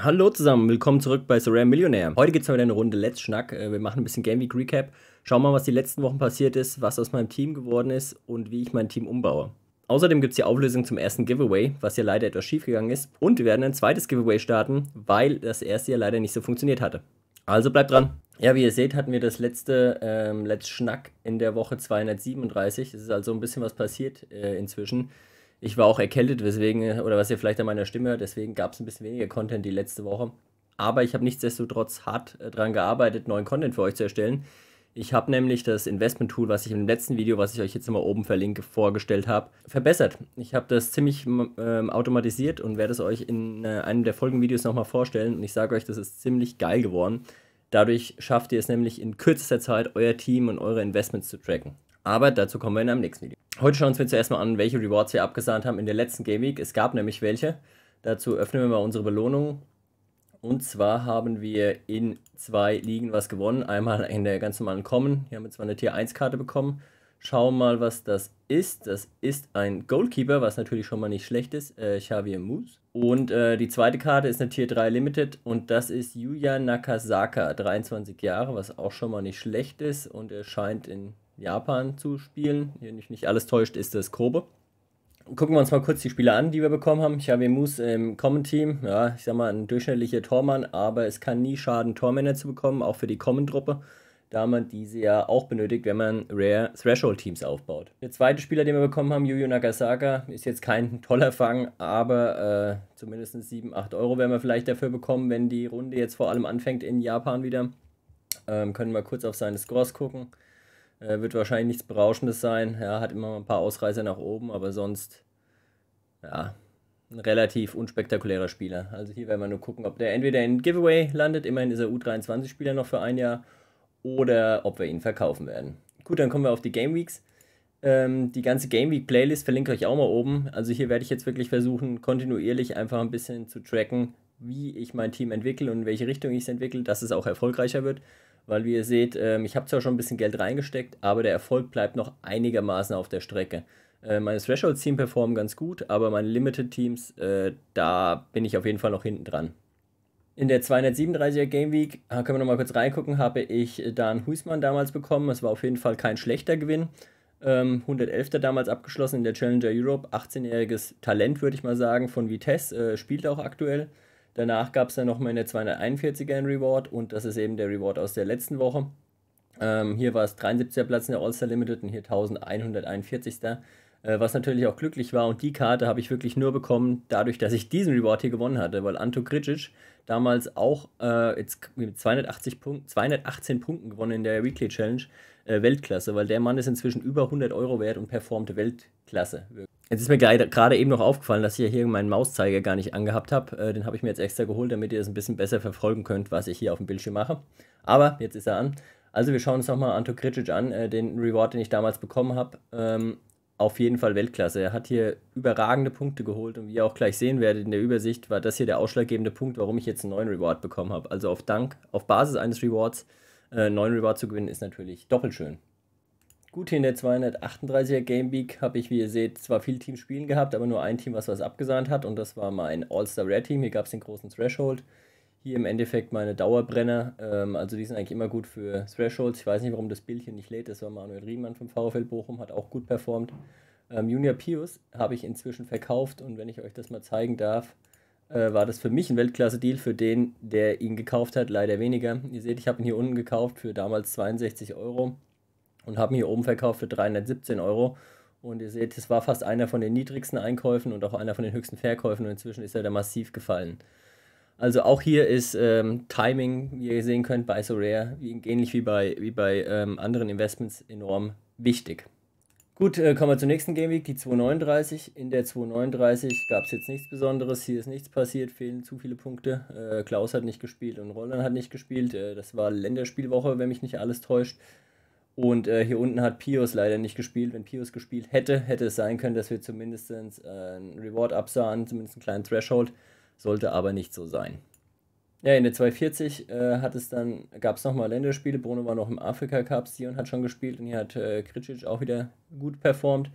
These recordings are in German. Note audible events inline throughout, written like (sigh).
Hallo zusammen, willkommen zurück bei The Rare Millionaire. Heute gibt es mal wieder eine Runde Let's Schnack. Äh, wir machen ein bisschen Game Week Recap. Schauen mal, was die letzten Wochen passiert ist, was aus meinem Team geworden ist und wie ich mein Team umbaue. Außerdem gibt es die Auflösung zum ersten Giveaway, was ja leider etwas schief gegangen ist. Und wir werden ein zweites Giveaway starten, weil das erste ja leider nicht so funktioniert hatte. Also bleibt dran. Ja, wie ihr seht, hatten wir das letzte ähm, Let's Schnack in der Woche 237. Es ist also ein bisschen was passiert äh, inzwischen ich war auch erkältet, weswegen, oder was ihr vielleicht an meiner Stimme hört, deswegen gab es ein bisschen weniger Content die letzte Woche. Aber ich habe nichtsdestotrotz hart äh, daran gearbeitet, neuen Content für euch zu erstellen. Ich habe nämlich das Investment-Tool, was ich im letzten Video, was ich euch jetzt immer oben verlinke, vorgestellt habe, verbessert. Ich habe das ziemlich ähm, automatisiert und werde es euch in äh, einem der folgenden Videos nochmal vorstellen. Und ich sage euch, das ist ziemlich geil geworden. Dadurch schafft ihr es nämlich in kürzester Zeit, euer Team und eure Investments zu tracken. Aber dazu kommen wir in einem nächsten Video. Heute schauen wir uns zuerst mal an, welche Rewards wir abgesahnt haben in der letzten Game Week. Es gab nämlich welche. Dazu öffnen wir mal unsere Belohnung. Und zwar haben wir in zwei Ligen was gewonnen. Einmal in der ganz normalen Common. Hier haben wir zwar eine Tier 1 Karte bekommen. Schauen wir mal, was das ist. Das ist ein Goalkeeper, was natürlich schon mal nicht schlecht ist. Äh, Xavier Moose. Und äh, die zweite Karte ist eine Tier 3 Limited. Und das ist Yuya Nakasaka, 23 Jahre, was auch schon mal nicht schlecht ist. Und er scheint in Japan zu spielen. Wenn nicht, nicht alles täuscht, ist das Kobe. Gucken wir uns mal kurz die Spieler an, die wir bekommen haben. Ich habe Mus im Common Team. Ja, ich sag mal, ein durchschnittlicher Tormann, aber es kann nie schaden, Tormänner zu bekommen, auch für die Common-Truppe da man diese ja auch benötigt, wenn man Rare Threshold Teams aufbaut. Der zweite Spieler, den wir bekommen haben, Yuyu Nagasaka, ist jetzt kein (laughs) toller Fang, aber äh, zumindest 7, 8 Euro werden wir vielleicht dafür bekommen, wenn die Runde jetzt vor allem anfängt in Japan wieder. Ähm, können wir kurz auf seine Scores gucken. Äh, wird wahrscheinlich nichts Berauschendes sein. Ja, hat immer ein paar Ausreißer nach oben, aber sonst, ja, ein relativ unspektakulärer Spieler. Also hier werden wir nur gucken, ob der entweder in Giveaway landet, immerhin ist er U23-Spieler noch für ein Jahr, oder ob wir ihn verkaufen werden. Gut, dann kommen wir auf die Game Weeks. Ähm, die ganze Game Week Playlist verlinke ich euch auch mal oben. Also hier werde ich jetzt wirklich versuchen, kontinuierlich einfach ein bisschen zu tracken, wie ich mein Team entwickle und in welche Richtung ich es entwickle, dass es auch erfolgreicher wird weil wie ihr seht, ähm, ich habe zwar schon ein bisschen Geld reingesteckt, aber der Erfolg bleibt noch einigermaßen auf der Strecke. Äh, meine Threshold-Team performen ganz gut, aber meine Limited-Teams, äh, da bin ich auf jeden Fall noch hinten dran. In der 237er Game Week, ah, können wir nochmal kurz reingucken, habe ich äh, Dan Huismann damals bekommen. Es war auf jeden Fall kein schlechter Gewinn. 111. Ähm, damals abgeschlossen in der Challenger Europe, 18-jähriges Talent, würde ich mal sagen, von Vitesse, spielt auch aktuell. Danach gab es dann nochmal eine 241er in Reward und das ist eben der Reward aus der letzten Woche. Ähm, hier war es 73er Platz in der All-Star Limited und hier 1141. Äh, was natürlich auch glücklich war und die Karte habe ich wirklich nur bekommen, dadurch, dass ich diesen Reward hier gewonnen hatte, weil Anto Gricic damals auch äh, jetzt mit 280 Punk 218 Punkten gewonnen in der Weekly Challenge äh, Weltklasse, weil der Mann ist inzwischen über 100 Euro wert und performt Weltklasse. Wirklich. Jetzt ist mir gerade eben noch aufgefallen, dass ich hier meinen Mauszeiger gar nicht angehabt habe. Äh, den habe ich mir jetzt extra geholt, damit ihr es ein bisschen besser verfolgen könnt, was ich hier auf dem Bildschirm mache. Aber jetzt ist er an. Also wir schauen uns nochmal Anto Kricic an, äh, den Reward, den ich damals bekommen habe. Ähm, auf jeden Fall Weltklasse. Er hat hier überragende Punkte geholt und wie ihr auch gleich sehen werdet in der Übersicht, war das hier der ausschlaggebende Punkt, warum ich jetzt einen neuen Reward bekommen habe. Also auf Dank, auf Basis eines Rewards, einen äh, neuen Reward zu gewinnen, ist natürlich doppelt schön. Gut, in der 238er Game Week habe ich, wie ihr seht, zwar viel Team spielen gehabt, aber nur ein Team, was was abgesahnt hat. Und das war mein All-Star-Rare-Team. Hier gab es den großen Threshold. Hier im Endeffekt meine Dauerbrenner. Ähm, also die sind eigentlich immer gut für Thresholds. Ich weiß nicht, warum das Bildchen nicht lädt. Das war Manuel Riemann vom VfL Bochum, hat auch gut performt. Ähm, Junior Pius habe ich inzwischen verkauft. Und wenn ich euch das mal zeigen darf, äh, war das für mich ein Weltklasse-Deal. Für den, der ihn gekauft hat, leider weniger. Ihr seht, ich habe ihn hier unten gekauft für damals 62 Euro und habe hier oben verkauft für 317 Euro. Und ihr seht, es war fast einer von den niedrigsten Einkäufen und auch einer von den höchsten Verkäufen und inzwischen ist er da massiv gefallen. Also auch hier ist ähm, Timing, wie ihr sehen könnt, bei SoRare, ähnlich wie bei, wie bei ähm, anderen Investments, enorm wichtig. Gut, äh, kommen wir zum nächsten Game Week, die 239. In der 239 gab es jetzt nichts Besonderes, hier ist nichts passiert, fehlen zu viele Punkte. Äh, Klaus hat nicht gespielt und Roland hat nicht gespielt. Äh, das war Länderspielwoche, wenn mich nicht alles täuscht. Und äh, hier unten hat Pius leider nicht gespielt. Wenn Pius gespielt hätte, hätte es sein können, dass wir zumindest äh, einen Reward absahen, zumindest einen kleinen Threshold. Sollte aber nicht so sein. Ja, in der 240 äh, hat es dann, gab es nochmal Länderspiele. Bruno war noch im Afrika Cup, Sion hat schon gespielt und hier hat äh, Kricic auch wieder gut performt.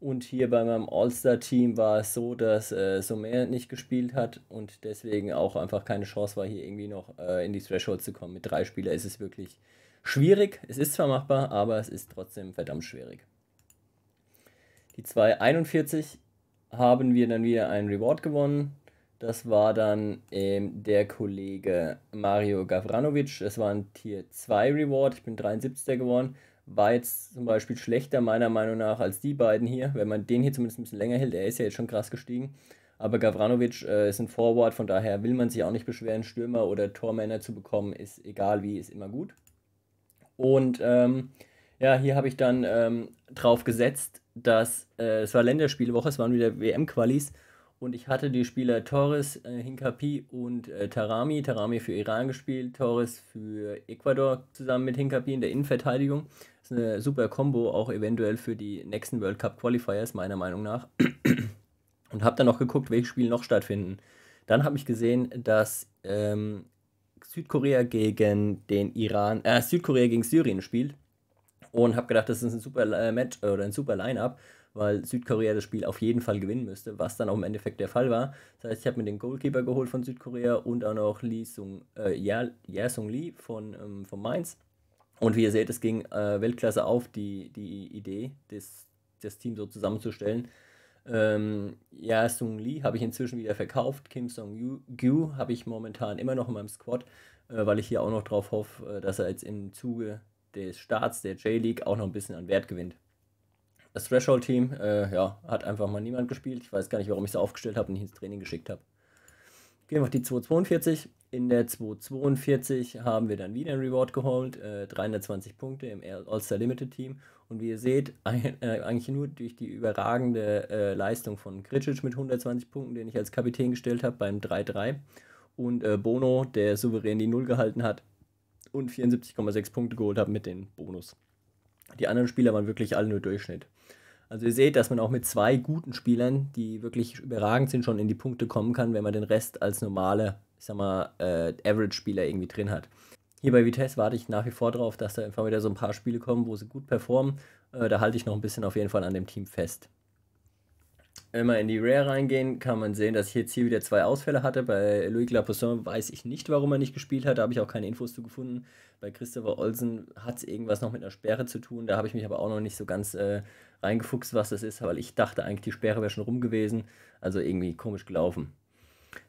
Und hier bei meinem All-Star-Team war es so, dass äh, Sommer nicht gespielt hat und deswegen auch einfach keine Chance war, hier irgendwie noch äh, in die Threshold zu kommen. Mit drei Spielern ist es wirklich schwierig. Es ist zwar machbar, aber es ist trotzdem verdammt schwierig. Die 241 haben wir dann wieder einen Reward gewonnen. Das war dann ähm, der Kollege Mario Gavranovic. Das war ein Tier 2 Reward. Ich bin 73. geworden. War jetzt zum Beispiel schlechter, meiner Meinung nach, als die beiden hier. Wenn man den hier zumindest ein bisschen länger hält, er ist ja jetzt schon krass gestiegen. Aber Gavranovic äh, ist ein Forward, von daher will man sich auch nicht beschweren. Stürmer oder Tormänner zu bekommen, ist egal wie, ist immer gut. Und ähm, ja, hier habe ich dann ähm, drauf gesetzt, dass äh, es war Länderspielwoche, es waren wieder WM-Qualis und ich hatte die Spieler Torres, äh, Hinkapi und äh, Tarami. Tarami für Iran gespielt, Torres für Ecuador zusammen mit Hinkapi in der Innenverteidigung. Das ist eine super Combo, auch eventuell für die nächsten World Cup Qualifiers, meiner Meinung nach. Und habe dann noch geguckt, welche Spiele noch stattfinden. Dann habe ich gesehen, dass ähm, Südkorea gegen den Iran, äh, Südkorea gegen Syrien spielt. Und habe gedacht, das ist ein super äh, Match äh, oder ein super Line-Up, weil Südkorea das Spiel auf jeden Fall gewinnen müsste, was dann auch im Endeffekt der Fall war. Das heißt, ich habe mir den Goalkeeper geholt von Südkorea und auch noch Lee Sung, äh, ja, ja Sung Lee von, ähm, von Mainz. Und wie ihr seht, es ging äh, Weltklasse auf, die, die Idee, das, das Team so zusammenzustellen. Ähm, ja, Sung Lee habe ich inzwischen wieder verkauft. Kim Song-gyu habe ich momentan immer noch in meinem Squad, äh, weil ich hier auch noch drauf hoffe, äh, dass er jetzt im Zuge des Starts der J-League auch noch ein bisschen an Wert gewinnt. Das Threshold-Team äh, ja, hat einfach mal niemand gespielt. Ich weiß gar nicht, warum ich es aufgestellt habe und nicht ins Training geschickt habe gehen wir auf die 242. In der 242 haben wir dann wieder ein Reward geholt, äh, 320 Punkte im All-Star Limited Team. Und wie ihr seht, (laughs) ein, äh, eigentlich nur durch die überragende äh, Leistung von Kricic mit 120 Punkten, den ich als Kapitän gestellt habe beim 3-3. Und äh, Bono, der souverän die Null gehalten hat und 74,6 Punkte geholt hat mit dem Bonus. Die anderen Spieler waren wirklich alle nur Durchschnitt. Also ihr seht, dass man auch mit zwei guten Spielern, die wirklich überragend sind, schon in die Punkte kommen kann, wenn man den Rest als normale, ich sag mal, äh, Average-Spieler irgendwie drin hat. Hier bei Vitesse warte ich nach wie vor drauf, dass da einfach wieder so ein paar Spiele kommen, wo sie gut performen. Äh, da halte ich noch ein bisschen auf jeden Fall an dem Team fest immer in die Rare reingehen, kann man sehen, dass ich jetzt hier wieder zwei Ausfälle hatte. Bei Louis Clapoussin weiß ich nicht, warum er nicht gespielt hat. Da habe ich auch keine Infos zu gefunden. Bei Christopher Olsen hat es irgendwas noch mit einer Sperre zu tun. Da habe ich mich aber auch noch nicht so ganz äh, reingefuchst, was das ist, weil ich dachte eigentlich, die Sperre wäre schon rum gewesen. Also irgendwie komisch gelaufen.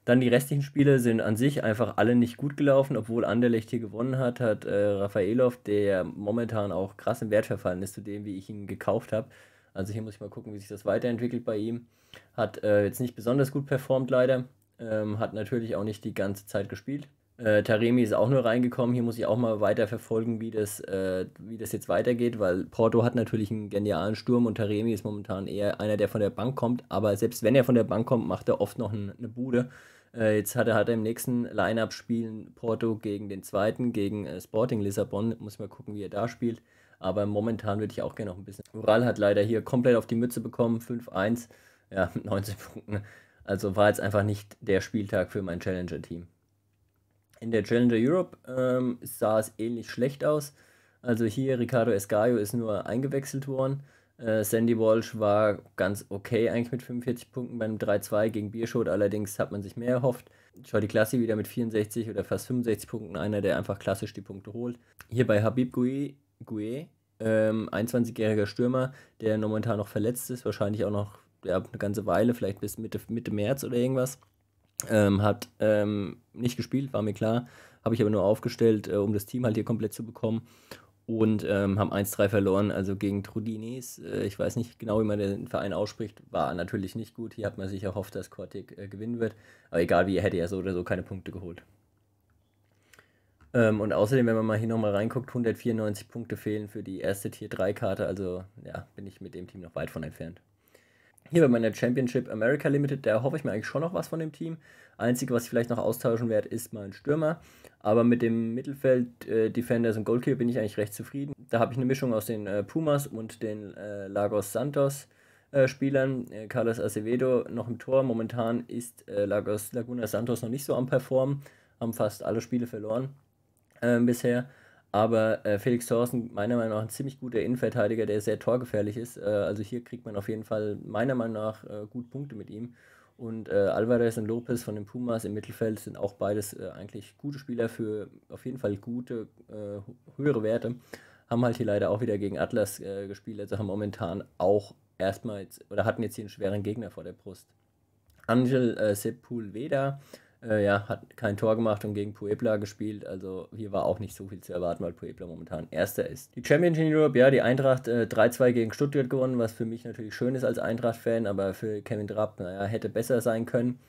Dann die restlichen Spiele sind an sich einfach alle nicht gut gelaufen, obwohl Anderlecht hier gewonnen hat, hat äh, Rafaelov, der momentan auch krass im Wert verfallen ist, zu dem, wie ich ihn gekauft habe, also hier muss ich mal gucken, wie sich das weiterentwickelt bei ihm. Hat äh, jetzt nicht besonders gut performt leider. Ähm, hat natürlich auch nicht die ganze Zeit gespielt. Äh, Taremi ist auch nur reingekommen. Hier muss ich auch mal weiter verfolgen, wie das, äh, wie das jetzt weitergeht, weil Porto hat natürlich einen genialen Sturm und Taremi ist momentan eher einer, der von der Bank kommt. Aber selbst wenn er von der Bank kommt, macht er oft noch ein, eine Bude. Äh, jetzt hat er, hat er im nächsten Line-Up spielen Porto gegen den zweiten, gegen äh, Sporting Lissabon. Muss mal gucken, wie er da spielt. Aber momentan würde ich auch gerne noch ein bisschen. Ural hat leider hier komplett auf die Mütze bekommen, 5-1, ja, mit (laughs) 19 Punkten. Also war jetzt einfach nicht der Spieltag für mein Challenger-Team. In der Challenger Europe ähm, sah es ähnlich schlecht aus. Also hier Ricardo Escayo ist nur eingewechselt worden. Äh, Sandy Walsh war ganz okay eigentlich mit 45 Punkten beim 3-2 gegen Bierschot, allerdings hat man sich mehr erhofft. Jordi Klassi wieder mit 64 oder fast 65 Punkten, einer, der einfach klassisch die Punkte holt. Hier bei Habib Gouye, Gouye ähm, 21-jähriger Stürmer, der momentan noch verletzt ist, wahrscheinlich auch noch ja, eine ganze Weile, vielleicht bis Mitte, Mitte März oder irgendwas. Ähm, hat ähm, nicht gespielt, war mir klar. Habe ich aber nur aufgestellt, äh, um das Team halt hier komplett zu bekommen und ähm, haben 1-3 verloren, also gegen Trudinis. Äh, ich weiß nicht genau, wie man den Verein ausspricht, war natürlich nicht gut. Hier hat man sich erhofft, dass Kortik äh, gewinnen wird. Aber egal wie, er hätte ja so oder so keine Punkte geholt. Ähm, und außerdem, wenn man mal hier nochmal reinguckt, 194 Punkte fehlen für die erste Tier 3-Karte. Also ja, bin ich mit dem Team noch weit von entfernt hier bei meiner Championship America Limited, da hoffe ich mir eigentlich schon noch was von dem Team. Einzige, was ich vielleicht noch austauschen werde, ist mein Stürmer. Aber mit dem Mittelfeld, äh, Defenders und Goalkeeper bin ich eigentlich recht zufrieden. Da habe ich eine Mischung aus den äh, Pumas und den äh, Lagos Santos äh, Spielern. Äh, Carlos Acevedo noch im Tor. Momentan ist äh, Lagos Laguna Santos noch nicht so am Performen. Haben fast alle Spiele verloren bisher. Aber äh, Felix Thorsten, meiner Meinung nach ein ziemlich guter Innenverteidiger, der sehr torgefährlich ist. Äh, also hier kriegt man auf jeden Fall meiner Meinung nach äh, gut Punkte mit ihm. Und äh, Alvarez und Lopez von den Pumas im Mittelfeld sind auch beides äh, eigentlich gute Spieler für auf jeden Fall gute, äh, höhere Werte. Haben halt hier leider auch wieder gegen Atlas gespielt, also haben momentan auch erstmal jetzt, oder hatten jetzt hier einen schweren Gegner vor der Brust. Angel Sepulveda äh, ja, hat kein Tor gemacht und gegen Puebla gespielt. Also hier war auch nicht so viel zu erwarten, weil Puebla momentan erster ist. Die Champions in Europe, ja, die Eintracht äh, 3-2 gegen Stuttgart gewonnen, was für mich natürlich schön ist als Eintracht-Fan, aber für Kevin Drapp, naja, hätte besser sein können.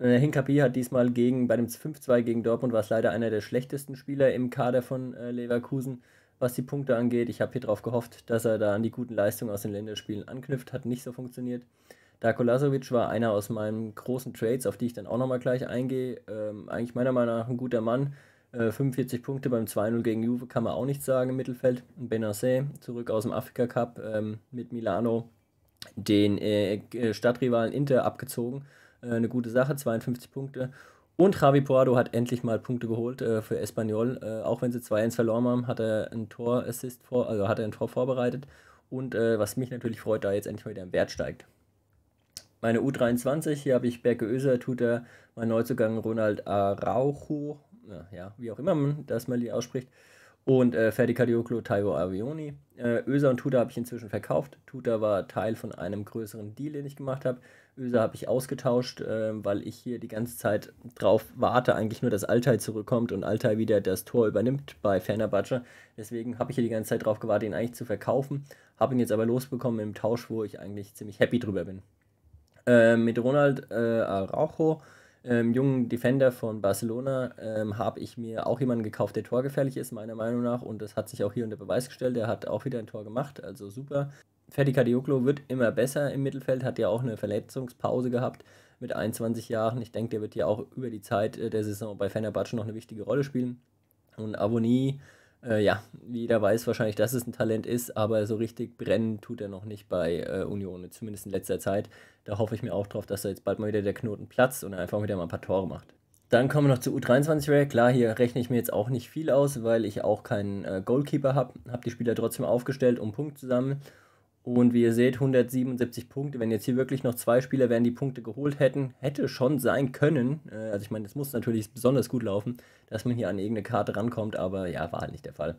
Äh, Hinkapi hat diesmal gegen, bei dem 5-2 gegen Dortmund war es leider einer der schlechtesten Spieler im Kader von äh, Leverkusen, was die Punkte angeht. Ich habe hier drauf gehofft, dass er da an die guten Leistungen aus den Länderspielen anknüpft, hat nicht so funktioniert. Darko war einer aus meinen großen Trades, auf die ich dann auch nochmal gleich eingehe. Ähm, eigentlich meiner Meinung nach ein guter Mann. Äh, 45 Punkte beim 2-0 gegen Juve kann man auch nicht sagen im Mittelfeld. Benassé zurück aus dem Afrika Cup ähm, mit Milano den äh, äh, Stadtrivalen Inter abgezogen. Äh, eine gute Sache, 52 Punkte. Und Javi Poado hat endlich mal Punkte geholt äh, für Espanyol. Äh, auch wenn sie 2-1 verloren haben, hat er ein Tor-Assist vor, also hat er ein Tor vorbereitet. Und äh, was mich natürlich freut, da jetzt endlich mal wieder im Wert steigt meine U23, hier habe ich Berke Öser, Tuta, mein Neuzugang Ronald Araujo, ja, wie auch immer man das mal ausspricht, und äh, Ferdi Cadioclo, Taiwo Avioni. Äh, Öser und Tuta habe ich inzwischen verkauft. Tuta war Teil von einem größeren Deal, den ich gemacht habe. Öser habe ich ausgetauscht, äh, weil ich hier die ganze Zeit drauf warte, eigentlich nur, dass Altai zurückkommt und Altai wieder das Tor übernimmt bei Fernabatsche. Deswegen habe ich hier die ganze Zeit drauf gewartet, ihn eigentlich zu verkaufen. Habe ihn jetzt aber losbekommen im Tausch, wo ich eigentlich ziemlich happy drüber bin. Ähm, mit Ronald äh, Araujo, ähm, jungen Defender von Barcelona, ähm, habe ich mir auch jemanden gekauft, der torgefährlich ist, meiner Meinung nach. Und das hat sich auch hier unter Beweis gestellt. Er hat auch wieder ein Tor gemacht, also super. Fetika Cadioglo wird immer besser im Mittelfeld, hat ja auch eine Verletzungspause gehabt mit 21 Jahren. Ich denke, der wird ja auch über die Zeit äh, der Saison bei Fenerbahce noch eine wichtige Rolle spielen. Und Avoni äh, ja, jeder weiß wahrscheinlich, dass es ein Talent ist, aber so richtig brennen tut er noch nicht bei äh, Union, zumindest in letzter Zeit. Da hoffe ich mir auch drauf, dass da jetzt bald mal wieder der Knoten platzt und er einfach wieder mal ein paar Tore macht. Dann kommen wir noch zu U23-Welt. Klar, hier rechne ich mir jetzt auch nicht viel aus, weil ich auch keinen äh, Goalkeeper habe. Habe die Spieler trotzdem aufgestellt, um Punkte zu sammeln und wie ihr seht, 177 Punkte. Wenn jetzt hier wirklich noch zwei Spieler wären, die Punkte geholt hätten, hätte schon sein können. Äh, also ich meine, es muss natürlich besonders gut laufen, dass man hier an irgendeine Karte rankommt, aber ja, war halt nicht der Fall.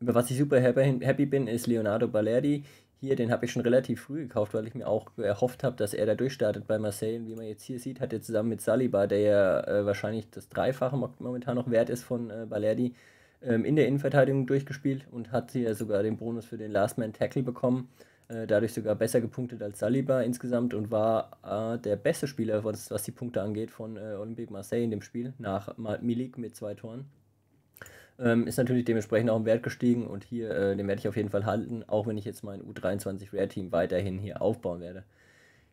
Über was ich super happy bin, ist Leonardo Balerdi. Hier, den habe ich schon relativ früh gekauft, weil ich mir auch erhofft habe, dass er da durchstartet bei Marseille. Und wie man jetzt hier sieht, hat er zusammen mit Saliba, der ja äh, wahrscheinlich das Dreifache momentan noch wert ist von äh, Balerdi, ähm, in der Innenverteidigung durchgespielt und hat hier sogar den Bonus für den Last Man Tackle bekommen. Äh, dadurch sogar besser gepunktet als Saliba insgesamt und war äh, der beste Spieler, was, was die Punkte angeht, von äh, Olympique Marseille in dem Spiel, nach Milik mit zwei Toren. Ähm, ist natürlich dementsprechend auch im Wert gestiegen und hier, äh, den werde ich auf jeden Fall halten, auch wenn ich jetzt mein U23 Rare Team weiterhin hier aufbauen werde.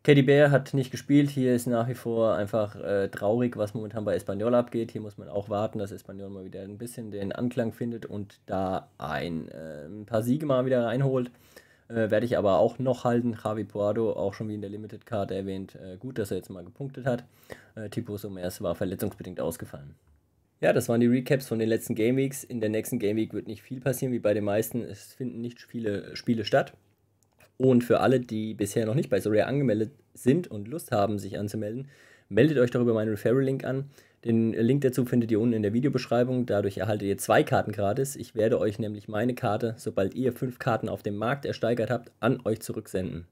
Teddy Bear hat nicht gespielt. Hier ist nach wie vor einfach äh, traurig, was momentan bei Espanyol abgeht. Hier muss man auch warten, dass Espanyol mal wieder ein bisschen den Anklang findet und da ein, äh, ein paar Siege mal wieder reinholt. Äh, werde ich aber auch noch halten. Javi Puado, auch schon wie in der Limited Card erwähnt, äh, gut, dass er jetzt mal gepunktet hat. Äh, Tipo Somers war verletzungsbedingt ausgefallen. Ja, das waren die Recaps von den letzten Game Weeks. In der nächsten Game Week wird nicht viel passieren, wie bei den meisten. Es finden nicht viele Spiele statt. Und für alle, die bisher noch nicht bei Soria angemeldet sind und Lust haben, sich anzumelden, meldet euch doch über meinen Referral-Link an. Den Link dazu findet ihr unten in der Videobeschreibung. Dadurch erhaltet ihr zwei Karten gratis. Ich werde euch nämlich meine Karte, sobald ihr fünf Karten auf dem Markt ersteigert habt, an euch zurücksenden.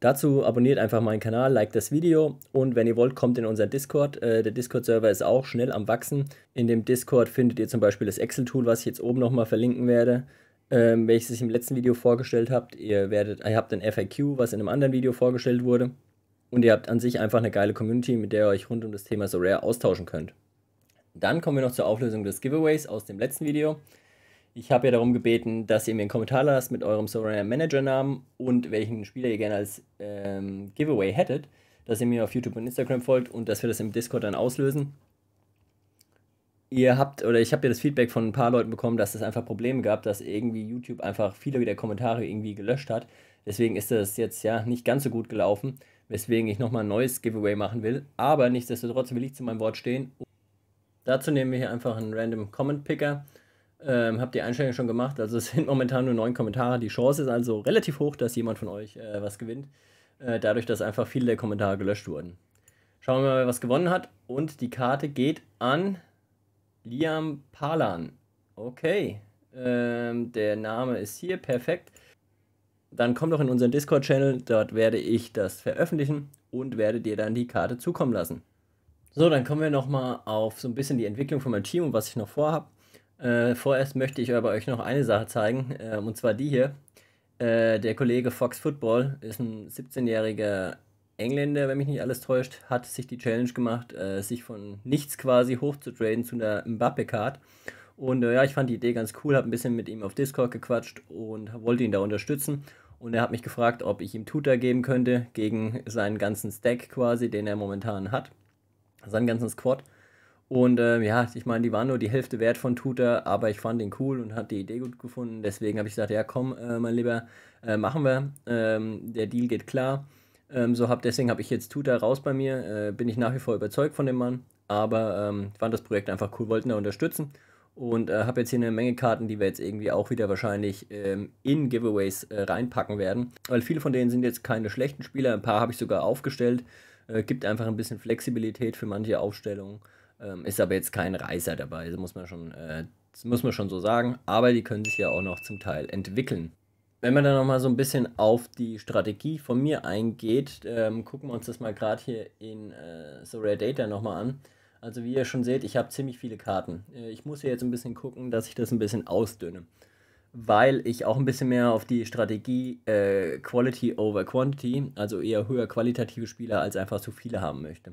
Dazu abonniert einfach meinen Kanal, liked das Video und wenn ihr wollt, kommt in unseren Discord. Äh, der Discord-Server ist auch schnell am Wachsen. In dem Discord findet ihr zum Beispiel das Excel-Tool, was ich jetzt oben nochmal verlinken werde, ähm, welches ich im letzten Video vorgestellt habe. Ihr, werdet, ihr habt ein FAQ, was in einem anderen Video vorgestellt wurde. Und ihr habt an sich einfach eine geile Community, mit der ihr euch rund um das Thema so rare austauschen könnt. Dann kommen wir noch zur Auflösung des Giveaways aus dem letzten Video. Ich habe ja darum gebeten, dass ihr mir einen Kommentar lasst mit eurem Sorare Manager Namen und welchen Spieler ihr gerne als ähm, Giveaway hättet, dass ihr mir auf YouTube und Instagram folgt und dass wir das im Discord dann auslösen. Ihr habt oder ich habe ja das Feedback von ein paar Leuten bekommen, dass es einfach Probleme gab, dass irgendwie YouTube einfach viele der Kommentare irgendwie gelöscht hat. Deswegen ist das jetzt ja nicht ganz so gut gelaufen weswegen ich nochmal ein neues Giveaway machen will. Aber nichtsdestotrotz will ich zu meinem Wort stehen. Und dazu nehmen wir hier einfach einen Random Comment Picker. Ähm, habt ihr Einstellungen schon gemacht? Also es (laughs) sind momentan nur neun Kommentare. Die Chance ist also relativ hoch, dass jemand von euch äh, was gewinnt. Äh, dadurch, dass einfach viele der Kommentare gelöscht wurden. Schauen wir mal, wer was gewonnen hat. Und die Karte geht an Liam Palan. Okay. Ähm, der Name ist hier perfekt dann komm doch in unseren Discord-Channel, dort werde ich das veröffentlichen und werde dir dann die Karte zukommen lassen. So, dann kommen wir nochmal auf so ein bisschen die Entwicklung von meinem Team und was ich noch vorhabe. Äh, vorerst möchte ich aber euch noch eine Sache zeigen, äh, und zwar die hier. Äh, der Kollege Fox Football ist ein 17-jähriger Engländer, wenn mich nicht alles täuscht, hat sich die Challenge gemacht, äh, sich von nichts quasi hochzutraden zu einer Mbappe-Card. Und äh, ja, ich fand die Idee ganz cool, habe ein bisschen mit ihm auf Discord gequatscht und wollte ihn da unterstützen. Und er hat mich gefragt, ob ich ihm Tutor geben könnte gegen seinen ganzen Stack quasi, den er momentan hat. Seinen ganzen Squad. Und äh, ja, ich meine, die waren nur die Hälfte wert von Tutor, aber ich fand ihn cool und hat die Idee gut gefunden. Deswegen habe ich gesagt, ja komm, äh, mein Lieber, äh, machen wir. Ähm, der Deal geht klar. Ähm, so hab, deswegen habe ich jetzt Tutor raus bei mir. Äh, bin ich nach wie vor überzeugt von dem Mann. Aber ähm, fand das Projekt einfach cool, wollten da unterstützen. Und äh, habe jetzt hier eine Menge Karten, die wir jetzt irgendwie auch wieder wahrscheinlich ähm, in Giveaways äh, reinpacken werden. Weil viele von denen sind jetzt keine schlechten Spieler. Ein paar habe ich sogar aufgestellt. Äh, gibt einfach ein bisschen Flexibilität für manche Aufstellungen. Ähm, ist aber jetzt kein Reißer dabei. Also muss man schon, äh, muss man schon so sagen. Aber die können sich ja auch noch zum Teil entwickeln. Wenn man dann nochmal so ein bisschen auf die Strategie von mir eingeht, ähm, gucken wir uns das mal gerade hier in äh, The Rare Data nochmal an. Also wie ihr schon seht, ich habe ziemlich viele Karten. Äh, ich muss hier jetzt ein bisschen gucken, dass ich das ein bisschen ausdünne. Weil ich auch ein bisschen mehr auf die Strategie äh, Quality over Quantity, also eher höher qualitative Spieler als einfach zu viele haben möchte.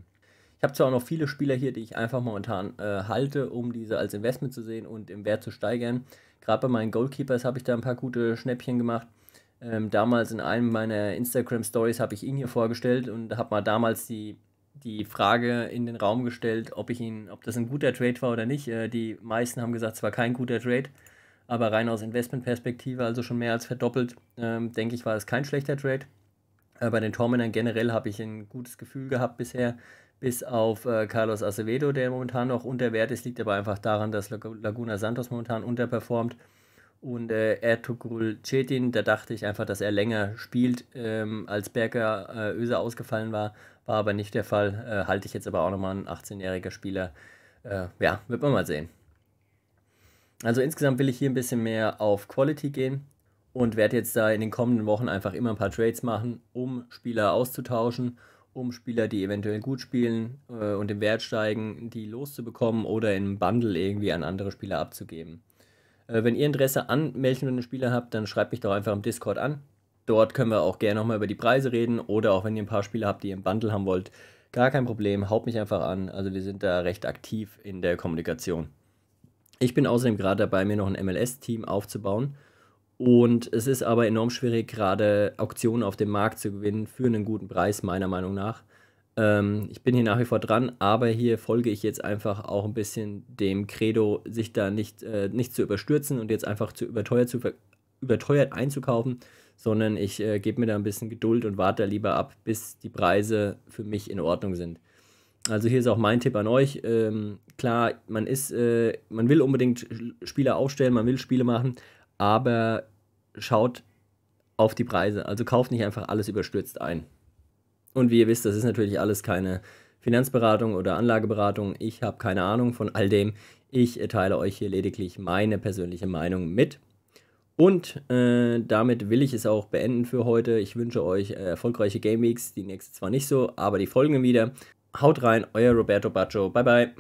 Ich habe zwar auch noch viele Spieler hier, die ich einfach momentan äh, halte, um diese als Investment zu sehen und im Wert zu steigern. Gerade bei meinen Goalkeepers habe ich da ein paar gute Schnäppchen gemacht. Ähm, damals in einem meiner Instagram Stories habe ich ihn hier vorgestellt und habe mal damals die die Frage in den Raum gestellt, ob ich ihn, ob das ein guter Trade war oder nicht. Äh, die meisten haben gesagt, es war kein guter Trade, aber rein aus Investmentperspektive, also schon mehr als verdoppelt, ähm, denke ich, war es kein schlechter Trade. Äh, bei den Tormännern generell habe ich ein gutes Gefühl gehabt bisher, bis auf äh, Carlos Acevedo, der momentan noch unter Wert ist, liegt aber einfach daran, dass Laguna Santos momentan unterperformt. Und äh, Ertugrul Cetin, da dachte ich einfach, dass er länger spielt, ähm, als Berger äh, Öse ausgefallen war. War aber nicht der Fall. Äh, halte ich jetzt aber auch nochmal ein 18-jähriger Spieler. Äh, ja, wird man mal sehen. Also insgesamt will ich hier ein bisschen mehr auf Quality gehen und werde jetzt da in den kommenden Wochen einfach immer ein paar Trades machen, um Spieler auszutauschen, um Spieler, die eventuell gut spielen äh, und im Wert steigen, die loszubekommen oder in einem Bundle irgendwie an andere Spieler abzugeben. Äh, wenn ihr Interesse an welchen Spieler habt, dann schreibt mich doch einfach im Discord an. Dort können wir auch gerne nochmal über die Preise reden oder auch wenn ihr ein paar Spiele habt, die ihr im Bundle haben wollt, gar kein Problem, haut mich einfach an. Also wir sind da recht aktiv in der Kommunikation. Ich bin außerdem gerade dabei, mir noch ein MLS-Team aufzubauen. Und es ist aber enorm schwierig, gerade Auktionen auf dem Markt zu gewinnen für einen guten Preis, meiner Meinung nach. Ähm, ich bin hier nach wie vor dran, aber hier folge ich jetzt einfach auch ein bisschen dem Credo, sich da nicht, äh, nicht zu überstürzen und jetzt einfach zu überteuert, zu überteuert einzukaufen, sondern ich äh, gebe mir da ein bisschen Geduld und warte lieber ab, bis die Preise für mich in Ordnung sind. Also hier ist auch mein Tipp an euch. Ähm, klar, man ist, äh, man will unbedingt Spieler aufstellen, man will Spiele machen, aber schaut auf die Preise. Also kauft nicht einfach alles überstürzt ein. Und wie ihr wisst, das ist natürlich alles keine Finanzberatung oder Anlageberatung. Ich habe keine Ahnung von all dem. Ich äh, teile euch hier lediglich meine persönliche Meinung mit. Und äh, damit will ich es auch beenden für heute. Ich wünsche euch äh, erfolgreiche Game Weeks. Die nächste zwar nicht so, aber die folgenden wieder. Haut rein, euer Roberto Baccio. Bye bye.